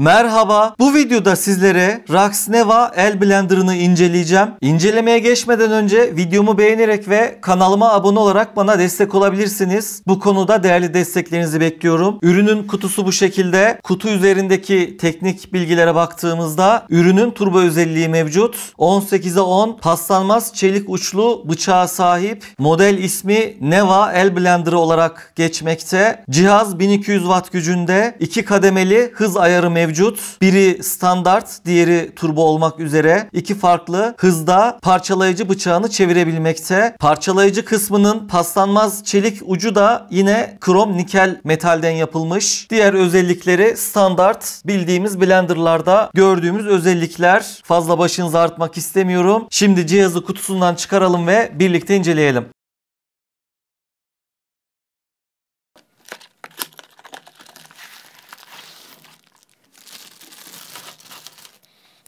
Merhaba. Bu videoda sizlere Raxneva el blenderını inceleyeceğim. İncelemeye geçmeden önce videomu beğenerek ve kanalıma abone olarak bana destek olabilirsiniz. Bu konuda değerli desteklerinizi bekliyorum. Ürünün kutusu bu şekilde. Kutu üzerindeki teknik bilgilere baktığımızda ürünün turbo özelliği mevcut. 18'e 10 paslanmaz çelik uçlu bıçağa sahip. Model ismi Neva el blenderı olarak geçmekte. Cihaz 1200 watt gücünde. 2 kademeli hız ayarı mevcut mevcut. Biri standart, diğeri turbo olmak üzere iki farklı hızda parçalayıcı bıçağını çevirebilmekte. Parçalayıcı kısmının paslanmaz çelik ucu da yine krom nikel metalden yapılmış. Diğer özellikleri standart bildiğimiz blenderlarda gördüğümüz özellikler. Fazla başınızı artmak istemiyorum. Şimdi cihazı kutusundan çıkaralım ve birlikte inceleyelim.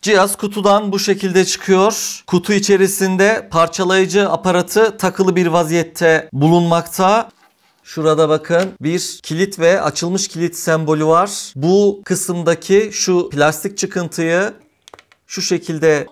Cihaz kutudan bu şekilde çıkıyor. Kutu içerisinde parçalayıcı aparatı takılı bir vaziyette bulunmakta. Şurada bakın bir kilit ve açılmış kilit sembolü var. Bu kısımdaki şu plastik çıkıntıyı şu şekilde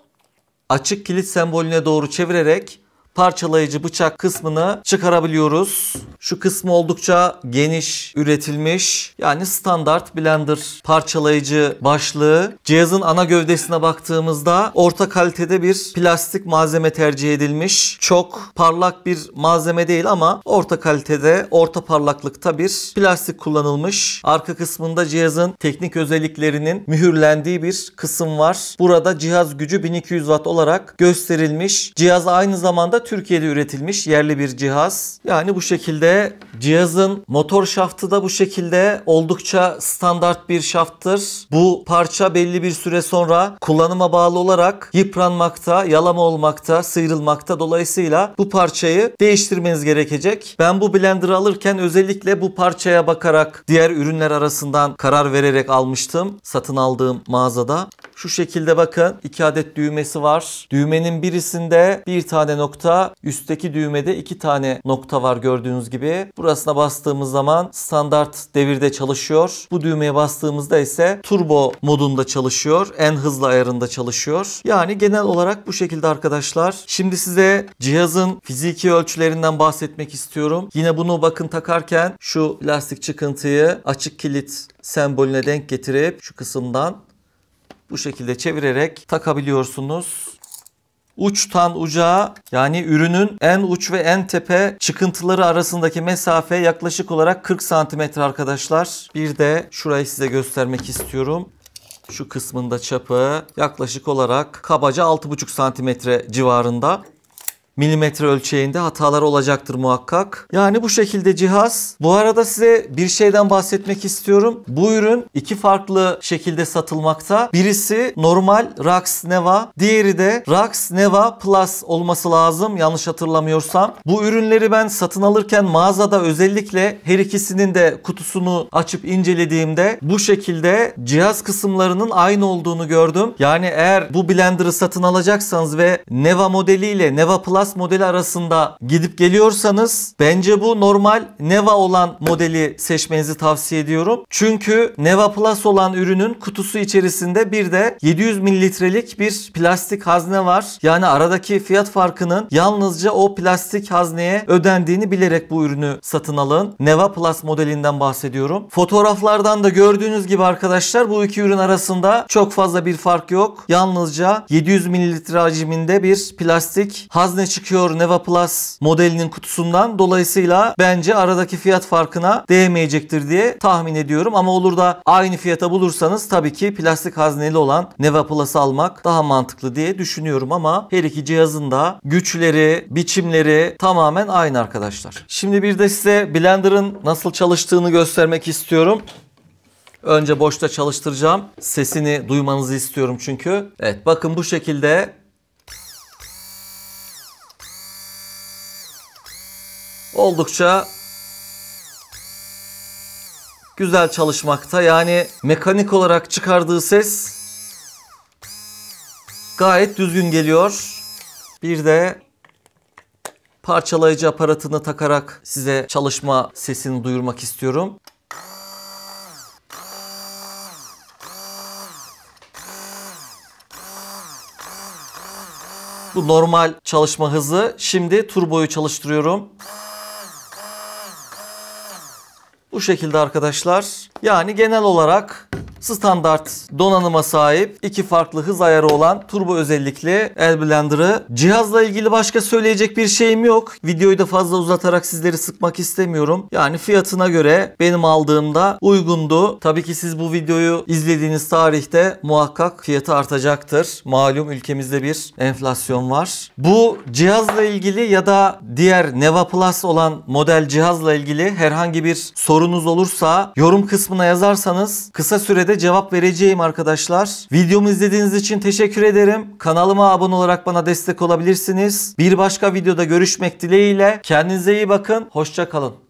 açık kilit sembolüne doğru çevirerek parçalayıcı bıçak kısmını çıkarabiliyoruz. Şu kısmı oldukça geniş üretilmiş. Yani standart blender parçalayıcı başlığı. Cihazın ana gövdesine baktığımızda orta kalitede bir plastik malzeme tercih edilmiş. Çok parlak bir malzeme değil ama orta kalitede, orta parlaklıkta bir plastik kullanılmış. Arka kısmında cihazın teknik özelliklerinin mühürlendiği bir kısım var. Burada cihaz gücü 1200 watt olarak gösterilmiş. Cihaz aynı zamanda Türkiye'de üretilmiş yerli bir cihaz. Yani bu şekilde şekilde cihazın motor şaftı da bu şekilde oldukça standart bir şafttır. Bu parça belli bir süre sonra kullanıma bağlı olarak yıpranmakta, yalama olmakta, sıyrılmakta. Dolayısıyla bu parçayı değiştirmeniz gerekecek. Ben bu blender'ı alırken özellikle bu parçaya bakarak diğer ürünler arasından karar vererek almıştım satın aldığım mağazada. Şu şekilde bakın iki adet düğmesi var. Düğmenin birisinde bir tane nokta, üstteki düğmede iki tane nokta var gördüğünüz gibi. Burasına bastığımız zaman standart devirde çalışıyor. Bu düğmeye bastığımızda ise turbo modunda çalışıyor. En hızlı ayarında çalışıyor. Yani genel olarak bu şekilde arkadaşlar. Şimdi size cihazın fiziki ölçülerinden bahsetmek istiyorum. Yine bunu bakın takarken şu lastik çıkıntıyı açık kilit sembolüne denk getirip şu kısımdan bu şekilde çevirerek takabiliyorsunuz uçtan uca yani ürünün en uç ve en tepe çıkıntıları arasındaki mesafe yaklaşık olarak 40 santimetre arkadaşlar. Bir de şurayı size göstermek istiyorum. Şu kısmında çapı yaklaşık olarak kabaca 6,5 santimetre civarında milimetre ölçeğinde hatalar olacaktır muhakkak. Yani bu şekilde cihaz. Bu arada size bir şeyden bahsetmek istiyorum. Bu ürün iki farklı şekilde satılmakta. Birisi normal Rax Neva, diğeri de Rax Neva Plus olması lazım yanlış hatırlamıyorsam. Bu ürünleri ben satın alırken mağazada özellikle her ikisinin de kutusunu açıp incelediğimde bu şekilde cihaz kısımlarının aynı olduğunu gördüm. Yani eğer bu blender'ı satın alacaksanız ve Neva modeliyle Neva Plus Plus modeli arasında gidip geliyorsanız bence bu normal Neva olan modeli seçmenizi tavsiye ediyorum. Çünkü Neva Plus olan ürünün kutusu içerisinde bir de 700 mililitrelik bir plastik hazne var. Yani aradaki fiyat farkının yalnızca o plastik hazneye ödendiğini bilerek bu ürünü satın alın. Neva Plus modelinden bahsediyorum. Fotoğraflardan da gördüğünüz gibi arkadaşlar bu iki ürün arasında çok fazla bir fark yok. Yalnızca 700 mililitre hacminde bir plastik hazne çıkıyor Neva Plus modelinin kutusundan. Dolayısıyla bence aradaki fiyat farkına değmeyecektir diye tahmin ediyorum. Ama olur da aynı fiyata bulursanız tabii ki plastik hazneli olan Neva Plus'ı almak daha mantıklı diye düşünüyorum. Ama her iki cihazın da güçleri, biçimleri tamamen aynı arkadaşlar. Şimdi bir de size Blender'ın nasıl çalıştığını göstermek istiyorum. Önce boşta çalıştıracağım. Sesini duymanızı istiyorum çünkü. Evet bakın bu şekilde oldukça güzel çalışmakta. Yani mekanik olarak çıkardığı ses gayet düzgün geliyor. Bir de parçalayıcı aparatını takarak size çalışma sesini duyurmak istiyorum. Bu normal çalışma hızı. Şimdi turboyu çalıştırıyorum. Bu şekilde arkadaşlar. Yani genel olarak standart donanıma sahip iki farklı hız ayarı olan turbo özellikli el blender'ı. Cihazla ilgili başka söyleyecek bir şeyim yok. Videoyu da fazla uzatarak sizleri sıkmak istemiyorum. Yani fiyatına göre benim aldığımda uygundu. Tabii ki siz bu videoyu izlediğiniz tarihte muhakkak fiyatı artacaktır. Malum ülkemizde bir enflasyon var. Bu cihazla ilgili ya da diğer Neva Plus olan model cihazla ilgili herhangi bir sorunuz olursa yorum kısmına yazarsanız kısa sürede soruya cevap vereceğim arkadaşlar. Videomu izlediğiniz için teşekkür ederim. Kanalıma abone olarak bana destek olabilirsiniz. Bir başka videoda görüşmek dileğiyle. Kendinize iyi bakın. Hoşçakalın.